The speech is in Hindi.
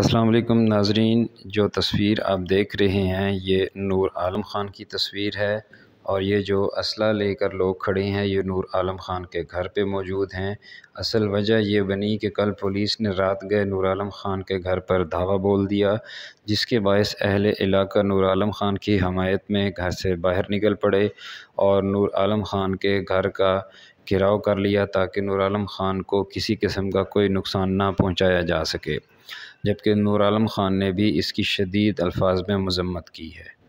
अस्सलाम वालेकुम नाजरीन जो तस्वीर आप देख रहे हैं ये नूर आलम ख़ान की तस्वीर है और ये जो असला लेकर लोग खड़े हैं ये नूर आलम ख़ान के घर पे मौजूद हैं असल वजह ये बनी कि कल पुलिस ने रात गए नूर आलम ख़ान के घर पर धावा बोल दिया जिसके बायस अहल इलाका नूर आलम ख़ान की हमायत में घर से बाहर निकल पड़े और नूर आलम ख़ान के घर का घिराव कर लिया ताकि नूर आलम ख़ान को किसी किस्म का कोई नुकसान ना पहुँचाया जा सके जबकि नूर आलम ख़ान ने भी इसकी शदीद अल्फाज में मजम्मत की है